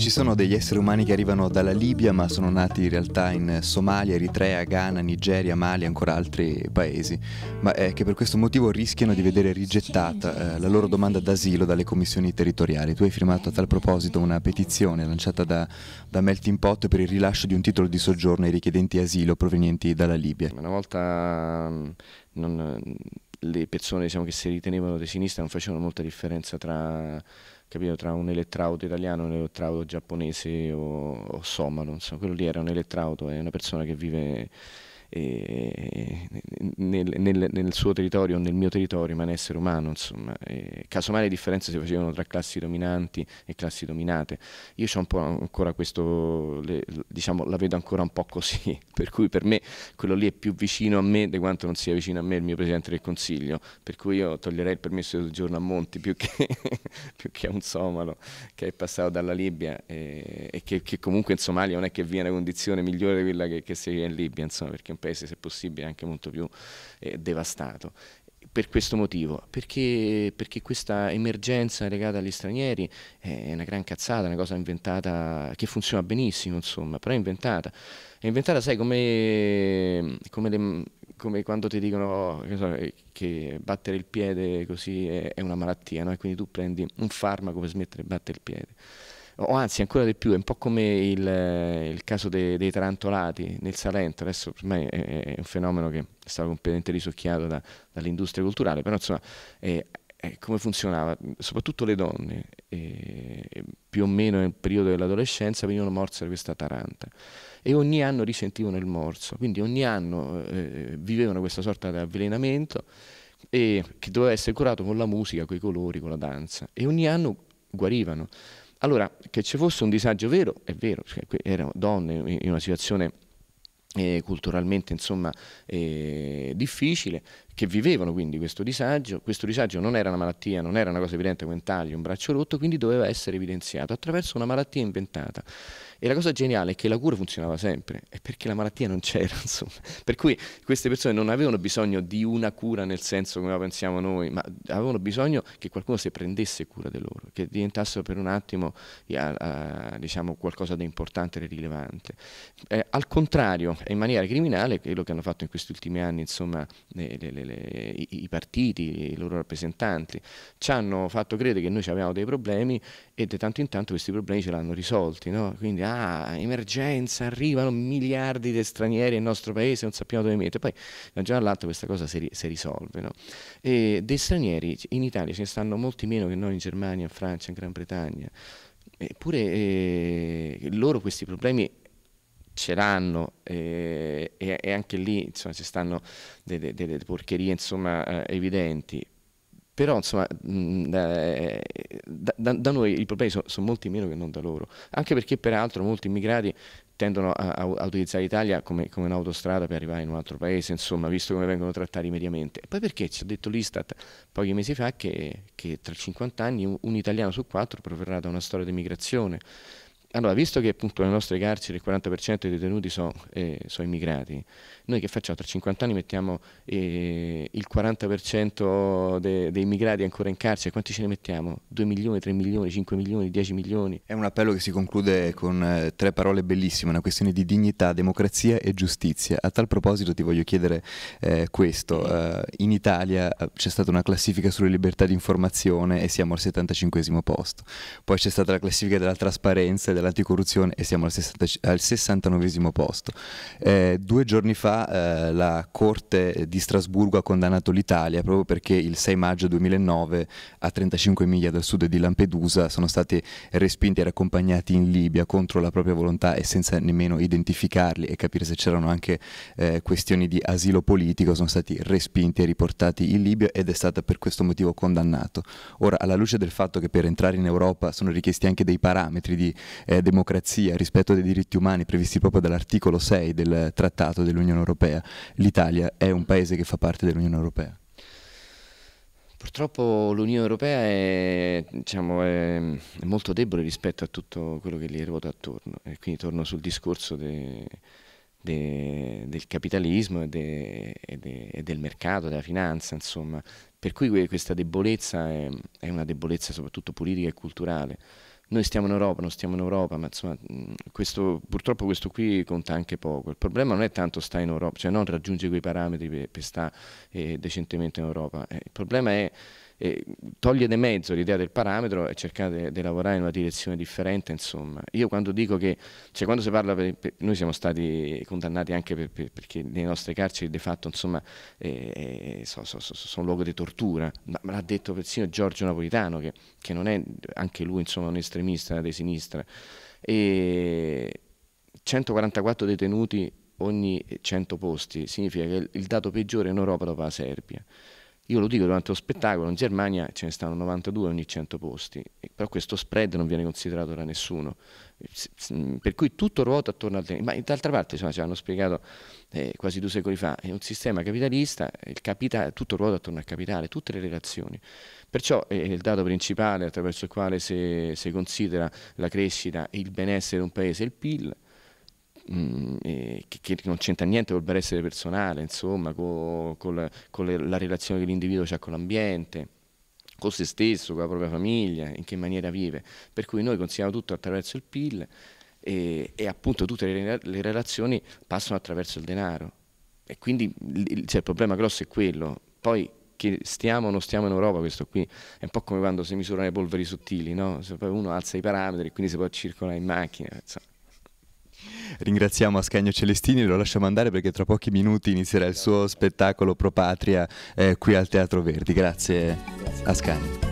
ci sono degli esseri umani che arrivano dalla Libia ma sono nati in realtà in Somalia, Eritrea, Ghana, Nigeria, Mali e ancora altri paesi, ma eh, che per questo motivo rischiano di vedere rigettata eh, la loro domanda d'asilo dalle commissioni territoriali. Tu hai firmato a tal proposito una petizione lanciata da, da Melting Pot per il rilascio di un titolo di soggiorno ai richiedenti asilo provenienti dalla Libia. Una volta mm, non le persone diciamo, che si ritenevano di sinistra non facevano molta differenza tra, capito, tra un elettrauto italiano e un elettrauto giapponese o, o somalo. Insomma. Quello lì era un elettrauto, è una persona che vive eh, nel, nel, nel, suo territorio, o nel mio territorio, ma l'essere umano, insomma. Eh, casomai le differenze si facevano tra classi dominanti e classi dominate. Io ho un po' ancora questo, le, diciamo, la vedo ancora un po' così, per cui per me quello lì è più vicino a me di quanto non sia vicino a me il mio Presidente del Consiglio, per cui io toglierei il permesso di soggiorno a Monti più che, più che a un somalo che è passato dalla Libia e, eh, e che, che, comunque in Somalia non è che vi è una condizione migliore di quella che, che si è in Libia, insomma, perché è un paese se possibile anche molto più eh, devastato per questo motivo, perché, perché, questa emergenza legata agli stranieri eh, è una gran cazzata, una cosa inventata che funziona benissimo, insomma, però è inventata. È inventata, sai, come, come, le, come quando ti dicono che, so, eh, che, battere il piede così è, è una malattia, no? e quindi tu prendi un farmaco per smettere di battere il piede o anzi ancora di più, è un po' come il, eh, il caso de, dei tarantolati nel Salento, adesso ormai è, è, un fenomeno che è stato completamente risucchiato da, dall'industria culturale, però insomma eh, eh, come funzionava? Soprattutto le donne, eh, più o meno nel periodo dell'adolescenza, venivano morse da questa taranta e ogni anno risentivano il morso, quindi ogni anno eh, eh, vivevano questa sorta di avvelenamento e che doveva essere curato con la musica, con i colori, con la danza e ogni anno guarivano. Allora, che ci fosse un disagio vero, è vero, cioè, erano donne in una situazione eh, culturalmente insomma, eh, difficile, che vivevano quindi questo disagio, questo disagio non era una malattia, non era una cosa evidente come un taglio, un braccio rotto, quindi doveva essere evidenziato attraverso una malattia inventata. E la cosa geniale è che la cura funzionava sempre, è perché la malattia non c'era, insomma. Per cui queste persone non avevano bisogno di una cura nel senso come la pensiamo noi, ma avevano bisogno che qualcuno si prendesse cura di loro, che diventassero per un attimo a, eh, a, eh, diciamo, qualcosa di importante e rilevante. Eh, al contrario, in maniera criminale, quello che hanno fatto in questi ultimi anni insomma, le, le, le, i, i partiti, i loro rappresentanti, ci hanno fatto credere che noi avevamo dei problemi e di tanto in tanto questi problemi ce l'hanno risolti, no? quindi ah, emergenza, arrivano miliardi di stranieri nel nostro paese, non sappiamo dove mettere, poi da un giorno all'altro questa cosa si, si risolve. No? E dei stranieri in Italia ce ne stanno molti meno che noi in Germania, in Francia, in Gran Bretagna, eppure eh, loro questi problemi ce l'hanno eh, e, e, anche lì insomma, ci stanno delle de, porcherie insomma, eh, evidenti, però insomma mh, eh, da, da, noi i problemi sono so molti meno che non da loro, anche perché peraltro molti immigrati tendono a, a, a utilizzare l'Italia come, come un'autostrada per arrivare in un altro paese, insomma, visto come vengono trattati mediamente. E poi perché ci ha detto l'Istat pochi mesi fa che, che tra 50 anni un, un italiano su quattro proverrà da una storia di migrazione. Allora, visto che appunto nelle nostre carceri il 40% dei detenuti sono eh, so immigrati, noi che facciamo? Tra 50 anni mettiamo eh, il 40% dei de immigrati ancora in carcere, quanti ce ne mettiamo? 2 milioni, 3 milioni, 5 milioni, 10 milioni? È un appello che si conclude con eh, tre parole bellissime, una questione di dignità, democrazia e giustizia. A tal proposito ti voglio chiedere eh, questo, eh, in Italia eh, c'è stata una classifica sulle libertà di informazione e siamo al 75 posto, poi c'è stata la classifica della trasparenza e dell'anticorruzione e siamo al, 60, al 69 posto. Eh, due giorni fa eh, la Corte di Strasburgo ha condannato l'Italia proprio perché il 6 maggio 2009 a 35 miglia dal sud di Lampedusa sono stati respinti e raccompagnati in Libia contro la propria volontà e senza nemmeno identificarli e capire se c'erano anche eh, questioni di asilo politico, sono stati respinti e riportati in Libia ed è stata per questo motivo condannato. Ora, alla luce del fatto che per entrare in Europa sono richiesti anche dei parametri di eh, eh, democrazia, rispetto dei diritti umani previsti proprio dall'articolo 6 del Trattato dell'Unione Europea, l'Italia è un paese che fa parte dell'Unione Europea? Purtroppo l'Unione Europea è, diciamo, è, molto debole rispetto a tutto quello che le ruota attorno e quindi torno sul discorso de, de, del capitalismo e, de, e, del mercato, della finanza, insomma. Per cui questa debolezza è, è una debolezza soprattutto politica e culturale noi stiamo in Europa, non stiamo in Europa, ma insomma, questo, purtroppo questo qui conta anche poco. Il problema non è tanto stare in Europa, cioè non raggiunge quei parametri per, per stare eh, decentemente in Europa. Eh, il problema è eh, toglie di mezzo l'idea del parametro e cercate di lavorare in una direzione differente. Insomma. Io quando dico che, cioè quando si parla, per, per, noi siamo stati condannati anche per, perché le nostre carceri di fatto insomma, eh, sono eh, so, so, so, un luogo di tortura, ma, l'ha detto persino Giorgio Napolitano, che, che, non è anche lui insomma, un estremista di sinistra. E 144 detenuti ogni 100 posti significa che il dato peggiore in Europa dopo la Serbia. Io lo dico durante lo spettacolo, in Germania ce ne stanno 92 ogni 100 posti, però questo spread non viene considerato da nessuno, per cui tutto ruota attorno al tema. Ma d'altra parte insomma, ci hanno spiegato eh, quasi due secoli fa, è un sistema capitalista, capitale, tutto ruota attorno al capitale, tutte le relazioni. Perciò eh, è il dato principale attraverso il quale si, si considera la crescita e il benessere di un paese è il PIL. Mm, che non c'entra niente col benessere personale, insomma, con, con, con le, la relazione che l'individuo ha con l'ambiente con se stesso, con la propria famiglia, in che maniera vive. Per cui noi consigliamo tutto attraverso il PIL e, e appunto tutte le, le, relazioni passano attraverso il denaro. E quindi il, cioè, il problema grosso è quello. Poi che stiamo o non stiamo in Europa, questo qui è un po' come quando si misurano le polveri sottili, no? Uno alza i parametri e quindi si può circolare in macchina. Insomma. Ringraziamo Ascanio Celestini, lo lasciamo andare perché tra pochi minuti inizierà il suo spettacolo Propatria eh, qui al Teatro Verdi. Grazie, Grazie. Ascanio.